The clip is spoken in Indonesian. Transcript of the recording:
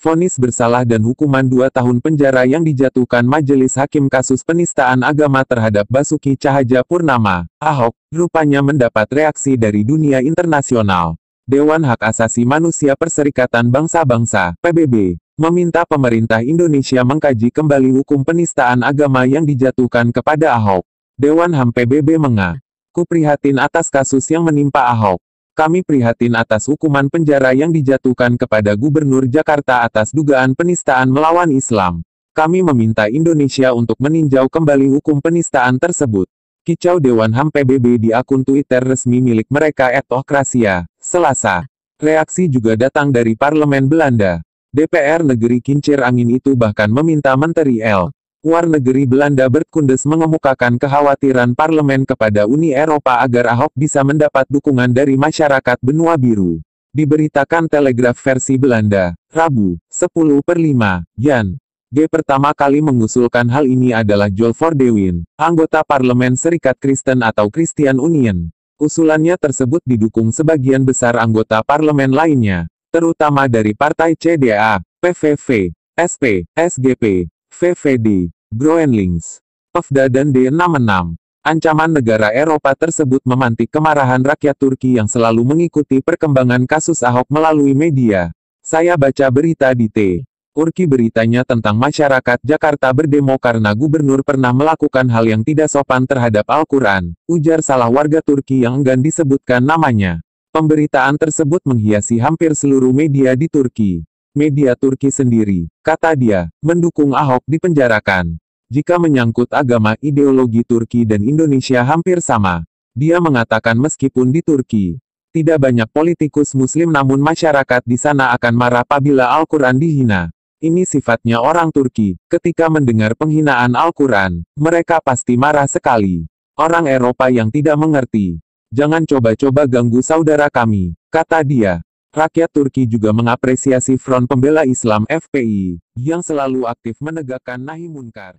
vonis bersalah dan hukuman dua tahun penjara yang dijatuhkan Majelis Hakim kasus penistaan agama terhadap Basuki Cahaja Purnama, Ahok, rupanya mendapat reaksi dari dunia internasional. Dewan Hak Asasi Manusia Perserikatan Bangsa-Bangsa, PBB, meminta pemerintah Indonesia mengkaji kembali hukum penistaan agama yang dijatuhkan kepada Ahok. Dewan HAM PBB mengaku prihatin atas kasus yang menimpa Ahok. Kami prihatin atas hukuman penjara yang dijatuhkan kepada Gubernur Jakarta atas dugaan penistaan melawan Islam. Kami meminta Indonesia untuk meninjau kembali hukum penistaan tersebut. Kicau Dewan HAM PBB di akun Twitter resmi milik mereka etokrasia, Selasa. Reaksi juga datang dari Parlemen Belanda. DPR negeri kincir angin itu bahkan meminta Menteri L. Luar Negeri Belanda Bert mengemukakan kekhawatiran parlemen kepada Uni Eropa agar Ahok bisa mendapat dukungan dari masyarakat benua biru. Diberitakan Telegraf versi Belanda, Rabu, 10 per 5, Jan. G pertama kali mengusulkan hal ini adalah Joel Fordewin, anggota parlemen Serikat Kristen atau Christian Union. Usulannya tersebut didukung sebagian besar anggota parlemen lainnya, terutama dari partai CDA, PVV, SP, SGP, VVD, Groenlings, PFDA dan D66. Ancaman negara Eropa tersebut memantik kemarahan rakyat Turki yang selalu mengikuti perkembangan kasus Ahok melalui media. Saya baca berita di T. Urki beritanya tentang masyarakat Jakarta berdemo karena gubernur pernah melakukan hal yang tidak sopan terhadap Al-Quran, ujar salah warga Turki yang enggan disebutkan namanya. Pemberitaan tersebut menghiasi hampir seluruh media di Turki. Media Turki sendiri, kata dia, mendukung Ahok dipenjarakan. Jika menyangkut agama ideologi Turki dan Indonesia hampir sama. Dia mengatakan meskipun di Turki, tidak banyak politikus muslim namun masyarakat di sana akan marah apabila Al-Quran dihina. Ini sifatnya orang Turki, ketika mendengar penghinaan Al-Quran, mereka pasti marah sekali. Orang Eropa yang tidak mengerti. Jangan coba-coba ganggu saudara kami, kata dia. Rakyat Turki juga mengapresiasi Front Pembela Islam FPI, yang selalu aktif menegakkan nahi munkar.